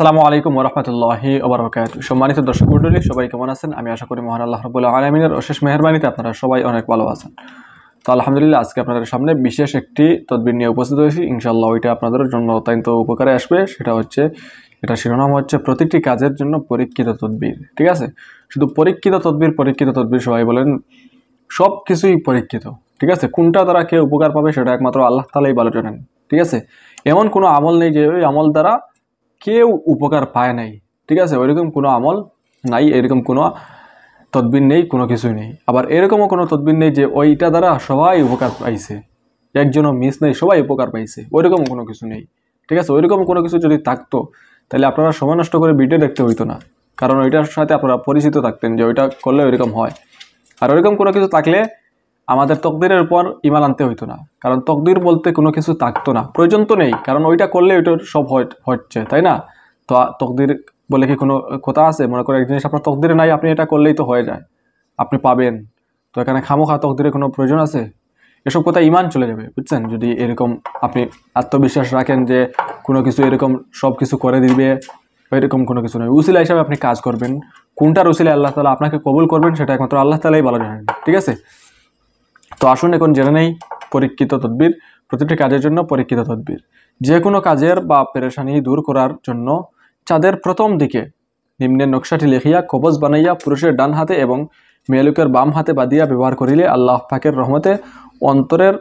সালামু আলাইকুম ওরহমতুল্লাহি ওবরাকাত সম্মানিত দর্শক মন্ডলী সবাই কেমন আছেন আমি আশা করি মহান আল্লাহ রবুল্লাহ আলমিনের অশেষ মেহরবানিতে আপনারা সবাই অনেক ভালো আছেন তো আলহামদুলিল্লাহ আজকে আপনাদের সামনে বিশেষ একটি তদবির নিয়ে উপস্থিত হয়েছি ইনশাল্লাহ ওইটা আপনাদের জন্য অত্যন্ত উপকারে আসবে সেটা হচ্ছে এটা শিরোনাম হচ্ছে প্রতিটি কাজের জন্য পরীক্ষিত তদবির ঠিক আছে শুধু পরীক্ষিত তদবির পরীক্ষিত তদবির সবাই বলেন সব কিছুই পরীক্ষিত ঠিক আছে কোনটা দ্বারা কে উপকার পাবে সেটা একমাত্র আল্লাহ তালাই ভালো জানেন ঠিক আছে এমন কোনো আমল নেই যে ওই আমল দ্বারা কেউ উপকার পায় নাই ঠিক আছে ওইরকম কোনো আমল নাই এরকম কোনো তদ্বির নেই কোনো কিছুই নেই আবার এরকমও কোনো তদ্বির নেই যে ওইটা দ্বারা সবাই উপকার পাইছে একজনও মিস নেই সবাই উপকার পাইছে ওইরকম কোনো কিছু নেই ঠিক আছে ওইরকম কোনো কিছু যদি থাকতো তাহলে আপনারা সময় নষ্ট করে ভিডিও দেখতে হইতো না কারণ ওইটার সাথে আপনারা পরিচিত থাকতেন যে ওইটা করলে ওইরকম হয় আর ওইরকম কোনো কিছু থাকলে আমাদের তকদিরের উপর ইমান আনতে হইতো না কারণ তকদির বলতে কোনো কিছু থাকতো না প্রয়োজন তো নেই কারণ ওইটা করলে ওইটার সব হচ্ছে তাই না তো তকদির বলে কি কোনো কথা আছে মনে করে এক জিনিস আপনার তকদিরে নাই আপনি এটা করলেই তো হয়ে যায় আপনি পাবেন তো এখানে খামোখা তকদিরে কোনো প্রয়োজন আছে এসব কথা ইমান চলে যাবে বুঝছেন যদি এরকম আপনি আত্মবিশ্বাস রাখেন যে কোনো কিছু এরকম সব কিছু করে দিবে এরকম কোনো কিছু নয় উসিলা হিসাবে আপনি কাজ করবেন কোনটার উসিলা আল্লাহ তালা আপনাকে কবুল করবেন সেটা একমাত্র আল্লাহ তালাই বলা জানেন ঠিক আছে তো আসুন এখন জেনে নেই পরীক্ষিত তদ্বির প্রতিটি কাজের জন্য পরীক্ষিত তদ্বির যে কোনো কাজের বা পেরেশানি দূর করার জন্য চাঁদের প্রথম দিকে নিম্নের নকশাটি লেখিয়া কবজ বানাইয়া পুরুষের ডান হাতে এবং মেয়েলোকের বাম হাতে বাদিয়া ব্যবহার করিলে আল্লাহ ফাঁকের রহমতে অন্তরের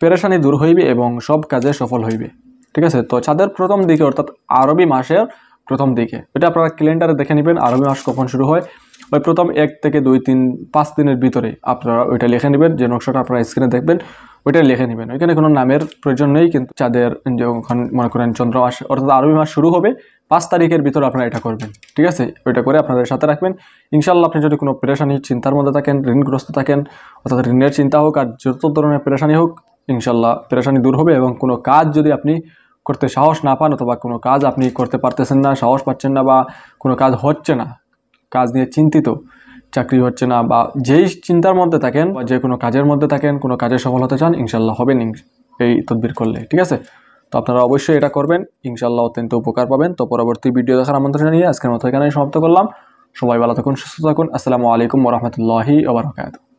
পেরেশানি দূর হইবে এবং সব কাজে সফল হইবে ঠিক আছে তো চাঁদের প্রথম দিকে অর্থাৎ আরবি মাসের প্রথম দিকে এটা আপনারা ক্যালেন্ডারে দেখে নেবেন আরবি মাস কখন শুরু হয় ওই প্রথম এক থেকে দুই তিন পাঁচ দিনের ভিতরে আপনারা ওইটা লিখে নেবেন যে নকশাটা আপনারা স্ক্রিনে দেখবেন ওইটা লিখে নেবেন ওইখানে কোনো নামের প্রয়োজন নেই কিন্তু চাঁদের যখন মনে করেন চন্দ্র মাস অর্থাৎ আরবি মাস শুরু হবে পাঁচ তারিখের ভিতরে আপনারা এটা করবেন ঠিক আছে ওইটা করে আপনাদের সাথে রাখবেন ইনশাল্লাহ আপনি যদি কোনো পেরেশানি চিন্তার মধ্যে থাকেন ঋণগ্রস্ত থাকেন অর্থাৎ ঋণের চিন্তা হোক আর যত ধরনের পেরেশানি হোক ইনশাল্লাহ পেরেশানি দূর হবে এবং কোনো কাজ যদি আপনি করতে সাহস না পান অথবা কোনো কাজ আপনি করতে পারতেছেন না সাহস পাচ্ছেন না বা কোনো কাজ হচ্ছে না কাজ নিয়ে চিন্তিত চাকরি হচ্ছে না বা যেই চিন্তার মধ্যে থাকেন বা যে কোনো কাজের মধ্যে থাকেন কোনো কাজে সফল হতে চান ইনশাল্লাহ হবেন এই তদবির করলে ঠিক আছে তো আপনারা অবশ্যই এটা করবেন ইনশাল্লাহ অত্যন্ত উপকার পাবেন তো পরবর্তী ভিডিও দেখার আমন্ত্রণ জানিয়ে আজকের মতো এখানে সমাপ্ত করলাম সবাই ভালো থাকুন সুস্থ থাকুন আসসালামু আলাইকুম রহমতুল্লাহি ওবরাকাতু